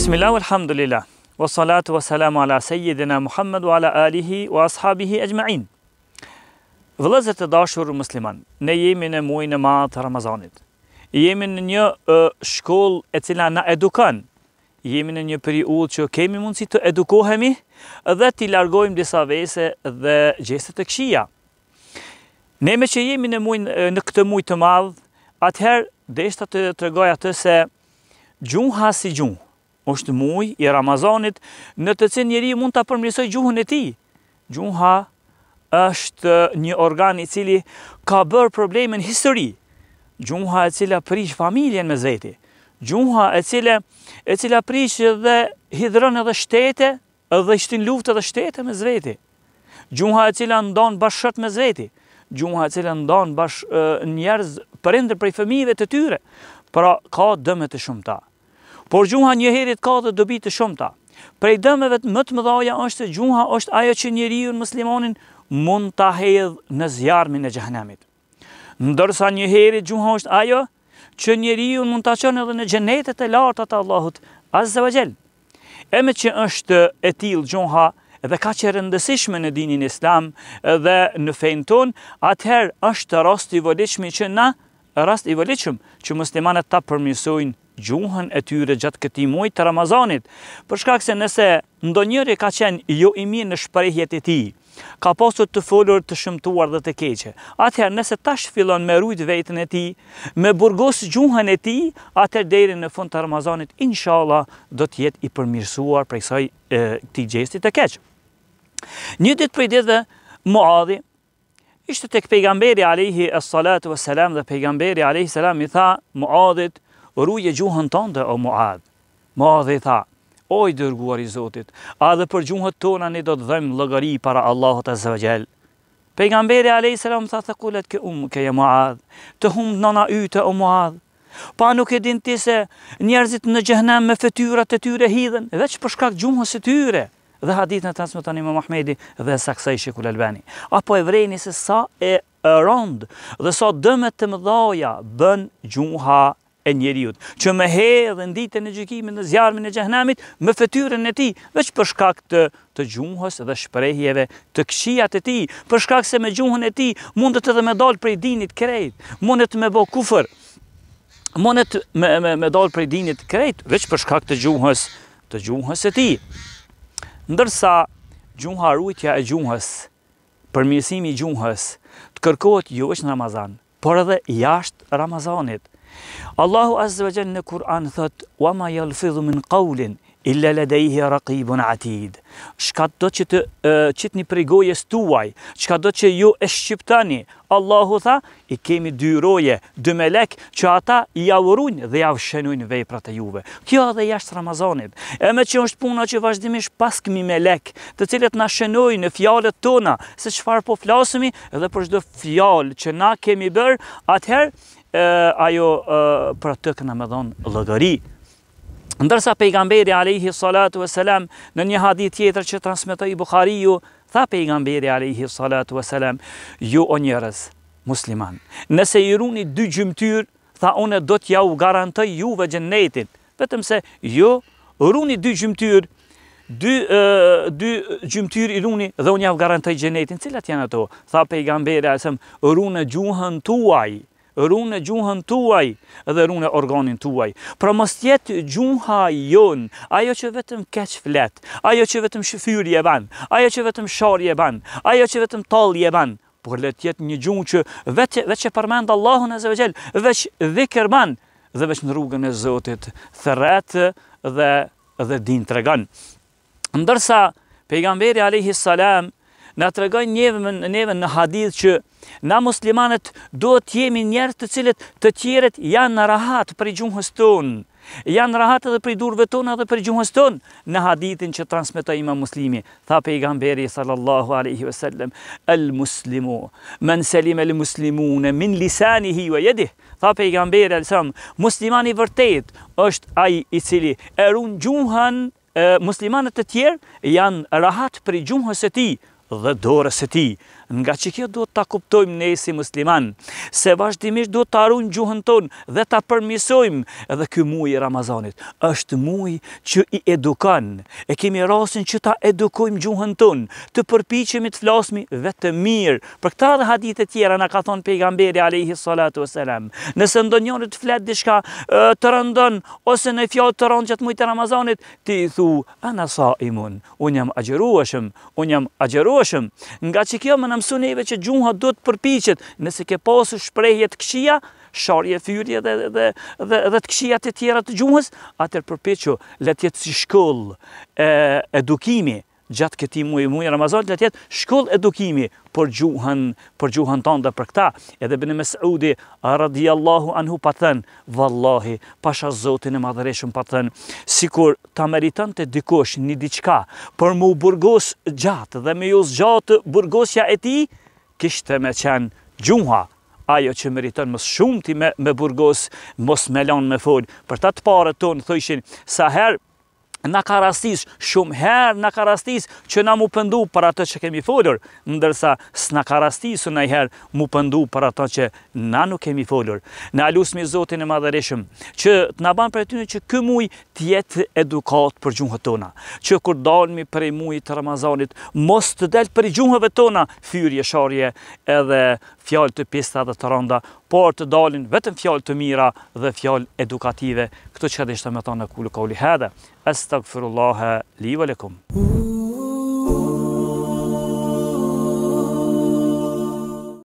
Bismillah, alhamdulillah, wa salatu wa salamu ala sejidina Muhammedu ala alihi wa ashabihi e gjmain. Vëlezër të dashur musliman, ne jemi në muajnë ma të Ramazanit. Jemi në një shkoll e cila na edukan. Jemi në një peri që kemi mundësi të edukohemi dhe t'i largojmë disa vese dhe gjeset të këshia. Ne me që jemi në, mujnë, në këtë muaj të madhë, atëherë deshta të të regoj atë se gjunha si gjunha është muaj i Ramazanit, në të cilin njeriu mund ta përmirësoj gjuhën e tij. Gjuha është një organ i cili ka bër problemin histori. Gjuha e cila prish familjen me zveti. Gjuha e cila e cila prish dhe hidhron edhe shtete, edhe shtin luftë edhe shtete me zveti. Gjuha e cila ndon bashkët me zveti. Gjuha e cila ndon bashkë njerëz për ndër prej fëmijëve të tyre. Pra ka dëmet të shumta por gjuha një herit ka dhe dobi të shumëta. Prej dëmeve të më të mëdhaja është se gjuha është ajo që njeriu muslimanin mund ta hedh në zjarmin e xhehenemit. Ndërsa një herit gjuha është ajo që njeriu mund ta çon edhe në xhenetet e larta të Allahut Azza wa Jall. që është e tillë gjuha dhe ka që rëndësishme në dinin islam dhe në fejnë ton, atëherë është rast i voliqme që na, rast i voliqme që muslimanet ta përmisojnë gjuhën e tyre gjatë këtij muaji të Ramazanit, për shkak se nëse ndonjëri ka qenë jo i mirë në shprehjet e tij, ka pasur të folur të shëmtuar dhe të keqe. Atëherë nëse tash fillon me rujt vetën e tij, me burgos gjuhën e tij, atëherë deri në fund të Ramazanit inshallah do të jetë i përmirësuar prej saj këtij gjestit të keq. Një ditë prej ditëve Muadhi ishte tek pejgamberi alayhi salatu wassalam dhe pejgamberi alayhi salam i tha Muadhit rruje gjuhën tonde o Muad. Muad i tha, o i dërguar i Zotit, a dhe për gjuhët tona një do të dhëmë lëgëri para Allahot e Zëvëgjel. Pejgamberi a.s. tha të kulet ke umë keje Muad, të humë nëna yte o Muad, pa nuk e din ti se njerëzit në gjëhnem me fëtyrat të tyre hidhen, veç përshkak gjuhës se tyre dhe hadith në të Imam më të një më Mahmedi dhe saksaj shikull albeni. Apo e vreni se sa e rond dhe sa dëmet të mëdhaja bën gjuha e njeriut, që me he dhe ditën e gjykimit në zjarmin e xhehenamit me fytyrën e tij, veç për shkak të gjuhës dhe shprehjeve të këqija të tij, për shkak se me gjuhën e tij mund të të dalë dal prej dinit krejt, mund të më bëj kufër. Mund të dalë më dal prej dinit krejt, veç për shkak të gjuhës, të gjuhës e tij. Ndërsa gjuhë ruajtja e gjuhës, përmirësimi i gjuhës, të kërkohet jo vetëm në Ramazan, por edhe jashtë Ramazanit. Allahu azze ve në Kur'an thot: "Wa ma yalfizu min qawlin illa ladayhi raqibun atid." Çka do të thotë çitni për gojes tuaj, Shka do që ju e shqiptani, Allahu tha, i kemi dy roje, dy melek që ata i avurojnë dhe i vshënojnë veprat e juve. Kjo edhe jashtë Ramazanit. E me që është puna që vazhdimisht pas melek, të cilët na shënojnë në fjalët tona se çfarë po flasëmi edhe për çdo fjalë që na kemi bër, atëherë ajo për atë të këna me dhonë lëgëri. Ndërsa pejgamberi Alehi Salatu e në një hadith tjetër që transmitoj i Bukhari ju, tha pejgamberi Alehi Salatu e ju o njërës musliman, nëse i runi dy gjymëtyr, tha une do t'ja u garantoj juve gjennetin, vetëm se ju runi dy gjymëtyr, dy dy gjymtyr i runi dhe unë javë garantoj xhenetin cilat janë ato tha pejgamberi asem runë gjuhën tuaj rune gjuhën tuaj dhe rune organin tuaj. Pra mos tjetë gjuha jonë, ajo që vetëm keq flet, ajo që vetëm shëfyr je ban, ajo që vetëm shar je ban, ajo që vetëm tal je ban, por le tjetë një gjuhë që vetë, vetë që përmendë Allahun e zëve veç vetë dhikër ban dhe vetë në rrugën e Zotit thëretë dhe, dhe din të regan. Ndërsa, pejgamberi a.s. në të regan njëve në hadith që Na muslimanët duhet të jemi njerëz të cilët të tjerët janë në rahat për gjuhën tonë. Janë rahat edhe për durvet tona dhe për gjuhën tonë. Në hadithin që transmeton Imam Muslimi, tha pejgamberi sallallahu alaihi wasallam, "El muslimu man salima al muslimun min lisanihi wa yadihi." Tha pejgamberi alsam, muslimani vërtet është ai i cili erun ruan muslimanët të tjerë janë rahat për gjuhën e ti dhe dorës e ti, nga që kjo duhet të kuptojmë ne si musliman, se vazhdimisht duhet të arunë gjuhën tonë dhe të përmisojmë edhe kjo muaj i Ramazanit. Êshtë muaj që i edukan, e kemi rasin që ta edukojmë gjuhën tonë, të përpichemi të flasmi vetë mirë. Për këta dhe hadith e tjera në ka thonë pejgamberi Alehi Salatu Veselam, nëse ndonjonit të fletë dishka të rëndon, ose në fjallë të rëndë që të të Ramazanit, ti i thu, anasa imun, unë jam agjeruashëm, unë jam agjeruashëm, nga që kjo më mësuneve që gjunha të përpichet, nëse ke posë shprejhje të këshia, sharje fyrje dhe, dhe, dhe, dhe të këshia të tjera të gjunhës, atër përpichu, letjetë si shkull, edukimi, gjatë këti muaj, muaj Ramazan, dhe tjetë shkull edukimi për gjuhën, për gjuhën tonë për këta. Edhe bëne me Saudi, radiallahu anhu pa thënë, vallahi, pasha zotin e madhëreshëm pa thënë, si kur ta meritën të dikosh një diçka, për mu burgos gjatë dhe me jos gjatë burgosja e ti, kishte me qenë gjuha, ajo që meriton më shumë ti me, me burgos, mos me lanë me folë. Për ta të pare tonë, thëjshin, sa herë, Në karastis rastis, shumë herë në ka rastis që na mu pëndu për atë që kemi folur, ndërsa së në rastis në herë mu pëndu për atë që na nuk kemi folur. Në alus Zotin e Madhërishëm, që të në banë për e tynë që kë muj tjetë edukat për gjungët tona, që kur dalmi për e muj të Ramazanit, mos të delt për i gjungëve tona, fyrje, sharje edhe fjallë të pista dhe të randa, por të dalin vetëm fjallë të mira dhe fjallë edukative, këto që edhe ishte me ta në kulu hedhe. أستغفر الله لي ولكم